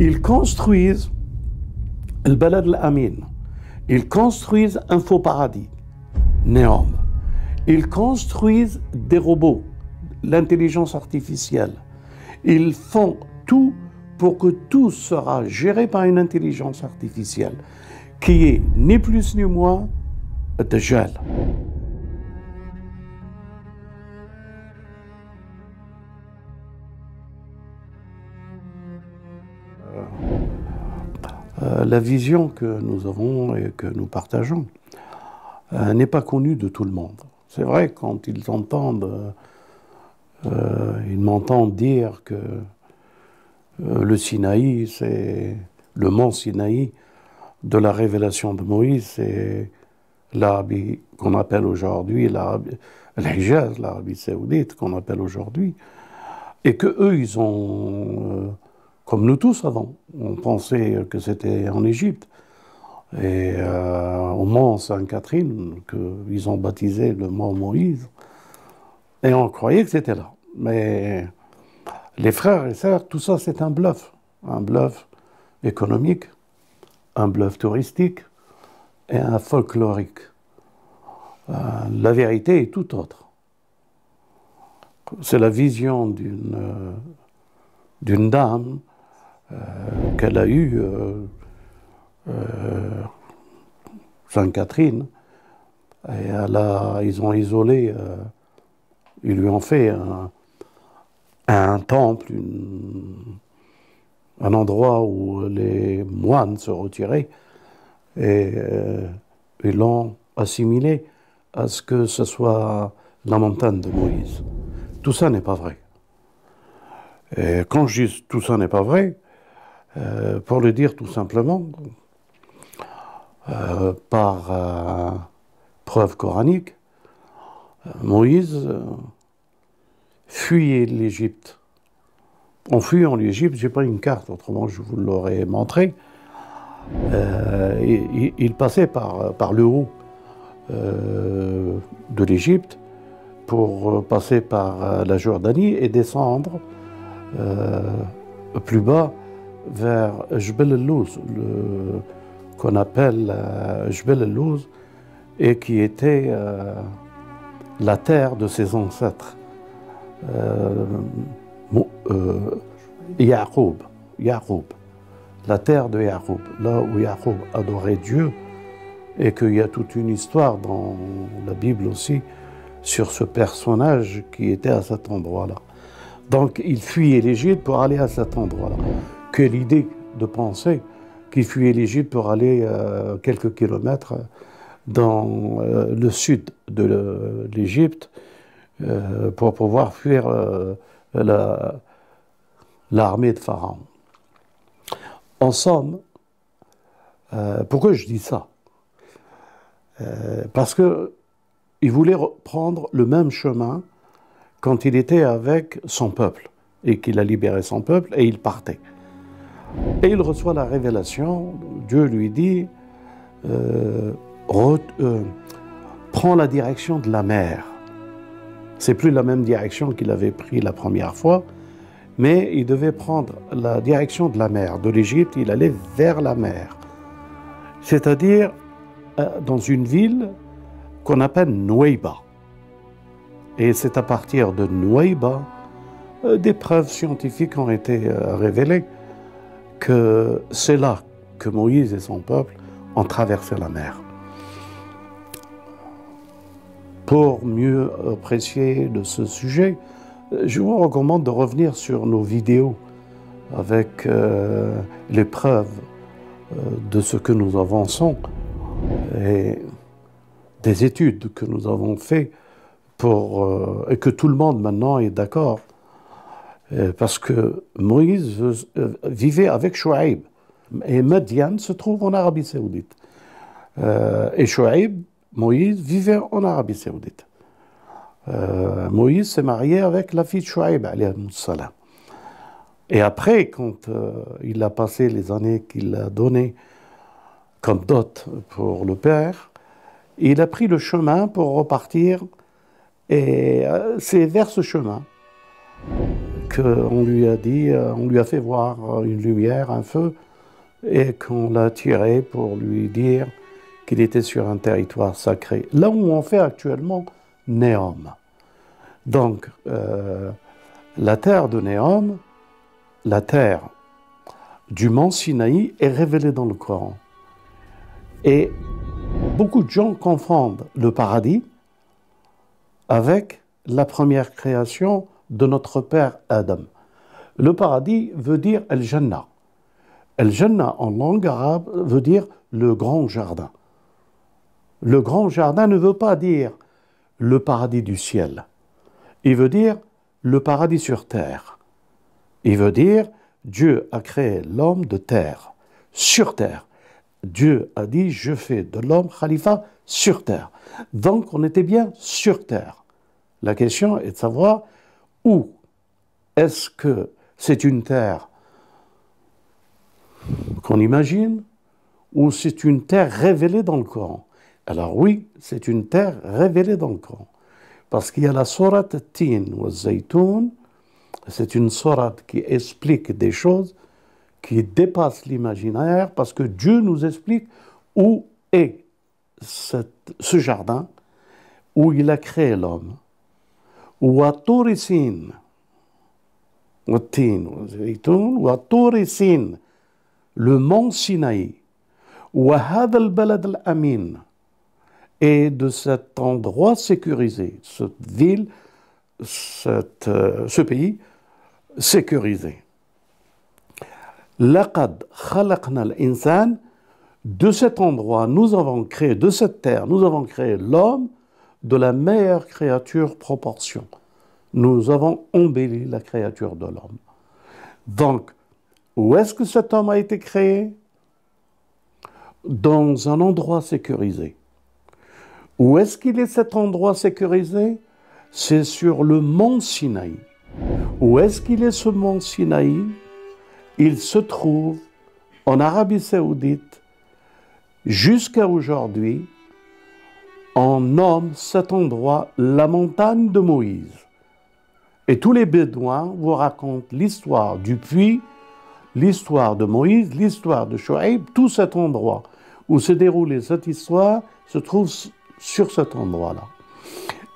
Ils construisent le balad Ils construisent un faux paradis, Néom. Ils construisent des robots, l'intelligence artificielle. Ils font tout pour que tout sera géré par une intelligence artificielle qui est ni plus ni moins de gel. Euh, la vision que nous avons et que nous partageons euh, n'est pas connue de tout le monde. C'est vrai, quand ils entendent, euh, ils m'entendent dire que le Sinaï, c'est le mont Sinaï de la révélation de Moïse, c'est l'Arabie qu'on appelle aujourd'hui l'Arabie saoudite qu'on appelle aujourd'hui, et que eux, ils ont comme nous tous avant. On pensait que c'était en Égypte. Et euh, au Mont Sainte-Catherine, qu'ils ont baptisé le Mont Moïse, et on croyait que c'était là. Mais les frères et sœurs, tout ça, c'est un bluff. Un bluff économique, un bluff touristique et un folklorique. Euh, la vérité est tout autre. C'est la vision d'une euh, dame euh, qu'elle a eu euh, euh, Sainte-Catherine. Et elle a, ils ont isolé, ils lui ont fait un, temple, une, un endroit où les moines se retiraient et ils l'ont assimilé à ce que ce soit la montagne de Moïse. Tout ça n'est pas vrai. Et quand je dis tout ça n'est pas vrai, euh, pour le dire tout simplement, euh, par euh, preuve coranique, Moïse fuyait l'Égypte. En fuyant l'Égypte, j'ai pas une carte, autrement je vous l'aurais montré. Il, passait par, par le haut de l'Égypte pour passer par la Jordanie et descendre plus bas vers Jbel el qu'on appelle euh, Jbel et qui était euh, la terre de ses ancêtres. Euh, euh, Yacoub, la terre de Yacoub, là où Yacoub adorait Dieu, et qu'il y a toute une histoire dans la Bible aussi sur ce personnage qui était à cet endroit-là. Donc il fuyait l'Égypte pour aller à cet endroit-là quelle idée de penser qu'il fuyait l'Égypte pour aller euh, quelques kilomètres euh, dans euh, le sud de l'Égypte pour pouvoir fuir l'armée de Pharaon. En somme, pourquoi je dis ça Parce que il voulait reprendre le même chemin quand il était avec son peuple et qu'il a libéré son peuple et il partait. Et il reçoit la révélation, Dieu lui dit, euh, euh, prends la direction de la mer. C'est plus la même direction qu'il avait pris la première fois, mais il devait prendre la direction de la mer. De l'Égypte, il allait vers la mer, c'est-à-dire euh, dans une ville qu'on appelle Nouéba. Et c'est à partir de Nouéba, des preuves scientifiques ont été révélées que c'est là que Moïse et son peuple ont traversé la mer pour mieux apprécier de ce sujet, je vous recommande de revenir sur nos vidéos avec euh, les preuves euh, de ce que nous avançons et des études que nous avons faites pour, euh, et que tout le monde maintenant est d'accord euh, parce que Moïse euh, vivait avec Chouaïb. Et Madian se trouve en Arabie Saoudite. Euh, et Chouaïb, Moïse, vivait en Arabie Saoudite. Moïse s'est marié avec la fille de Chouaïb, salam. Et après, quand il a passé les années qu'il a données comme dot pour le père, il a pris le chemin pour repartir. Et c'est vers ce chemin qu'on euh, on lui a dit, euh, on lui a fait voir euh, une lumière, un feu, et qu'on l'a tiré pour lui dire qu'il était sur un territoire sacré, là où on fait actuellement Néom. Donc la terre de Néom, la terre du mont Sinaï est révélée dans le Coran. Et beaucoup de gens confondent le paradis avec la première création de notre père Adam. Le paradis veut dire El jannah El jannah en langue arabe veut dire le grand jardin. Le grand jardin ne veut pas dire le paradis du ciel. Il veut dire le paradis sur terre. Il veut dire Dieu a créé l'homme de terre, sur terre. Dieu a dit je fais de l'homme khalifa sur terre. Donc on était bien sur terre. La question est de savoir ou est-ce que c'est une terre qu'on imagine ou c'est une terre révélée dans le Coran Alors oui, c'est une terre révélée dans le Coran. Parce qu'il y a la sourate Tin ou Zaytoun, c'est une sourate qui explique des choses qui dépassent l'imaginaire parce que Dieu nous explique où est ce jardin où il a créé l'homme le mont Sinaï le mont Sinaï, al balad al Amin, et de cet endroit sécurisé, cette ville, euh, ce pays sécurisé. al insan, de cet endroit, nous avons créé, de cette terre, nous avons créé l'homme de la meilleure créature proportion. Nous avons embelli la créature de l'homme. Donc, où est-ce que cet homme a été créé Dans un endroit sécurisé. Où est-ce qu'il est cet endroit sécurisé C'est sur le mont Sinaï. Où est-ce qu'il est ce mont Sinaï Il se trouve en Arabie saoudite jusqu'à aujourd'hui on nomme cet endroit la montagne de Moïse. Et tous les Bédouins vous racontent l'histoire du puits, l'histoire de Moïse, l'histoire de Shoaib, tout cet endroit où s'est déroulée cette histoire se trouve sur cet endroit-là.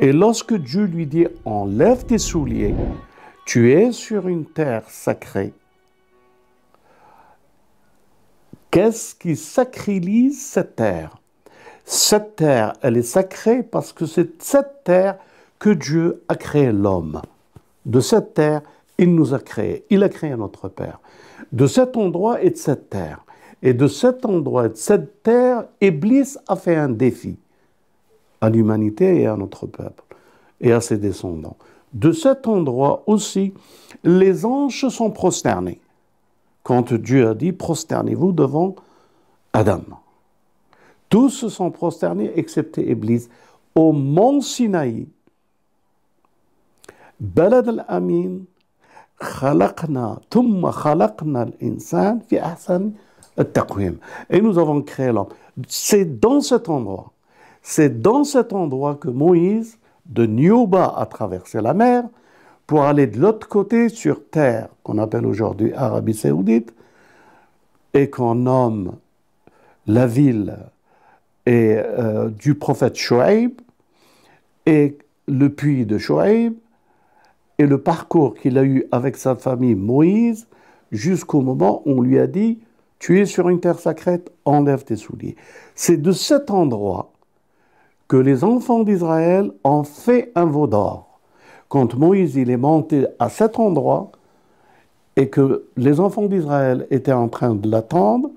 Et lorsque Dieu lui dit enlève tes souliers, tu es sur une terre sacrée. Qu'est-ce qui sacrilise cette terre cette terre, elle est sacrée parce que c'est cette terre que Dieu a créé l'homme. De cette terre, il nous a créés. Il a créé notre Père. De cet endroit et de cette terre. Et de cet endroit et de cette terre, éblis a fait un défi à l'humanité et à notre peuple et à ses descendants. De cet endroit aussi, les anges sont prosternés. Quand Dieu a dit, prosternez-vous devant Adam. Tous se sont prosternés, excepté Iblis, au mont Sinaï. al-Amin, khalaqna, khalaqna l'insan, fi al-taqwim. et nous avons créé l'homme c'est dans cet endroit c'est dans cet endroit que Moïse de Nioba a traversé la mer pour aller de l'autre côté sur terre qu'on appelle aujourd'hui Arabie Saoudite et qu'on nomme la ville et, euh, du prophète Shoaib et le puits de Shoaib et le parcours qu'il a eu avec sa famille Moïse jusqu'au moment où on lui a dit Tu es sur une terre sacrée, enlève tes souliers. C'est de cet endroit que les enfants d'Israël ont fait un veau d'or. Quand Moïse il est monté à cet endroit et que les enfants d'Israël étaient en train de l'attendre,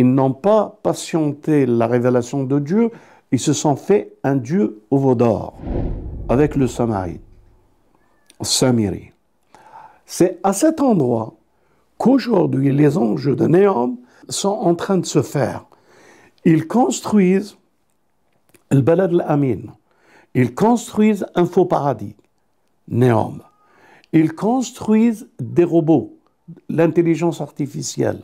ils n'ont pas patienté la révélation de Dieu, ils se sont fait un Dieu au veau d'or avec le Samarit, Samiri. C'est à cet endroit qu'aujourd'hui les anges de Néom sont en train de se faire. Ils construisent le balad al-Amin. Ils construisent un faux paradis, Néom. Ils construisent des robots, l'intelligence artificielle.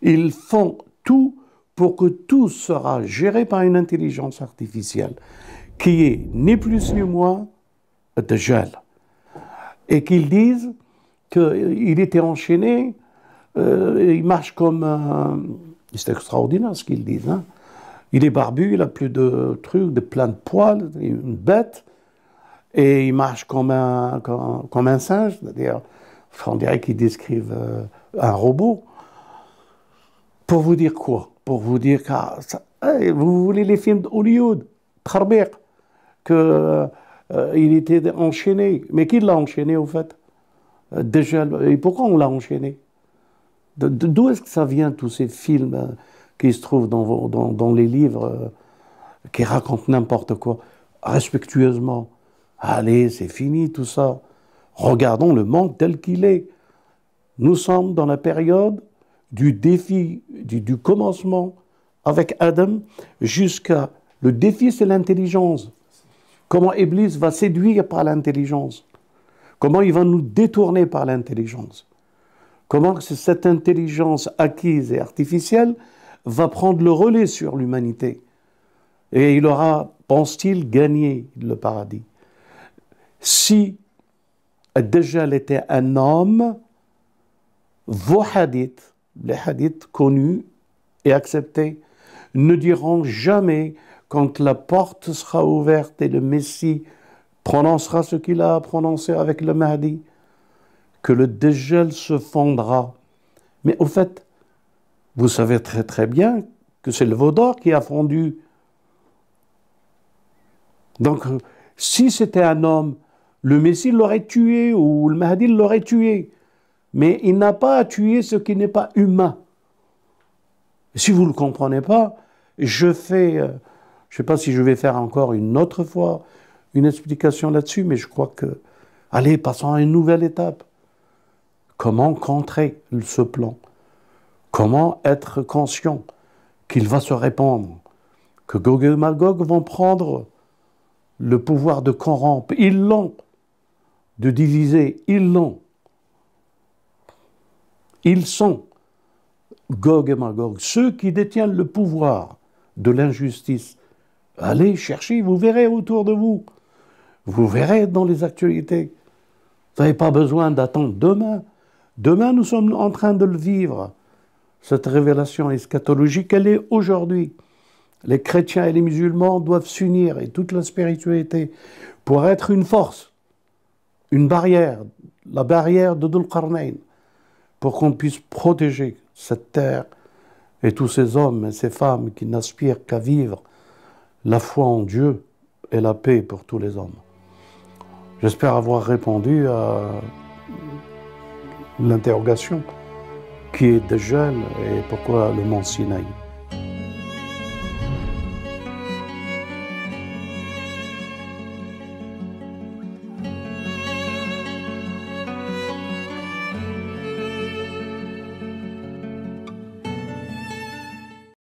Ils font tout pour que tout sera géré par une intelligence artificielle qui est ni plus ni moins de gel. Et qu'ils disent qu'il était enchaîné, euh, il marche comme... un... c'est extraordinaire ce qu'ils disent. Hein. Il est barbu, il a plus de trucs, de plein de poils, une bête, et il marche comme un, comme, un singe, c'est-à-dire, on dirait qu'ils décrivent euh, un robot. Pour vous dire quoi Pour vous dire que ah, vous voulez les films d'Hollywood, Kharbek, qu'il euh, était enchaîné. Mais qui l'a enchaîné au fait euh, Déjà, et pourquoi on l'a enchaîné D'où est-ce que ça vient tous ces films euh, qui se trouvent dans, les livres qui racontent n'importe quoi Respectueusement. Allez, c'est fini tout ça. Regardons le monde tel qu'il est. Nous sommes dans la période du défi, du, commencement avec Adam jusqu'à le défi, c'est l'intelligence. Comment Iblis va séduire par l'intelligence. Comment il va nous détourner par l'intelligence. Comment cette intelligence acquise et artificielle va prendre le relais sur l'humanité. Et il aura, pense-t-il, gagné le paradis. Si déjà était un homme, hadiths, les hadiths connus et acceptés ne diront jamais quand la porte sera ouverte et le Messie prononcera ce qu'il a prononcé avec le Mahdi, que le dégel se fondra. Mais au fait, vous savez très très bien que c'est le vaudor qui a fondu. Donc, si c'était un homme, le Messie l'aurait tué ou le Mahdi l'aurait tué mais il n'a pas à tuer ce qui n'est pas humain. Si vous ne le comprenez pas, je fais, euh, je ne sais pas si je vais faire encore une autre fois une explication là-dessus, mais je crois que, allez, passons à une nouvelle étape. Comment contrer ce plan Comment être conscient qu'il va se répandre Que Gog et Magog vont prendre le pouvoir de corrompre Ils l'ont, de diviser, ils l'ont. Ils sont Gog et Magog, ceux qui détiennent le pouvoir de l'injustice. Allez chercher, vous verrez autour de vous. Vous verrez dans les actualités. Vous n'avez pas besoin d'attendre demain. Demain, nous sommes en train de le vivre. Cette révélation eschatologique, elle est aujourd'hui. Les chrétiens et les musulmans doivent s'unir et toute la spiritualité pour être une force, une barrière, la barrière de Dulkarnayn pour qu'on puisse protéger cette terre et tous ces hommes et ces femmes qui n'aspirent qu'à vivre la foi en Dieu et la paix pour tous les hommes. J'espère avoir répondu à l'interrogation qui est de et pourquoi le mont Sinaï.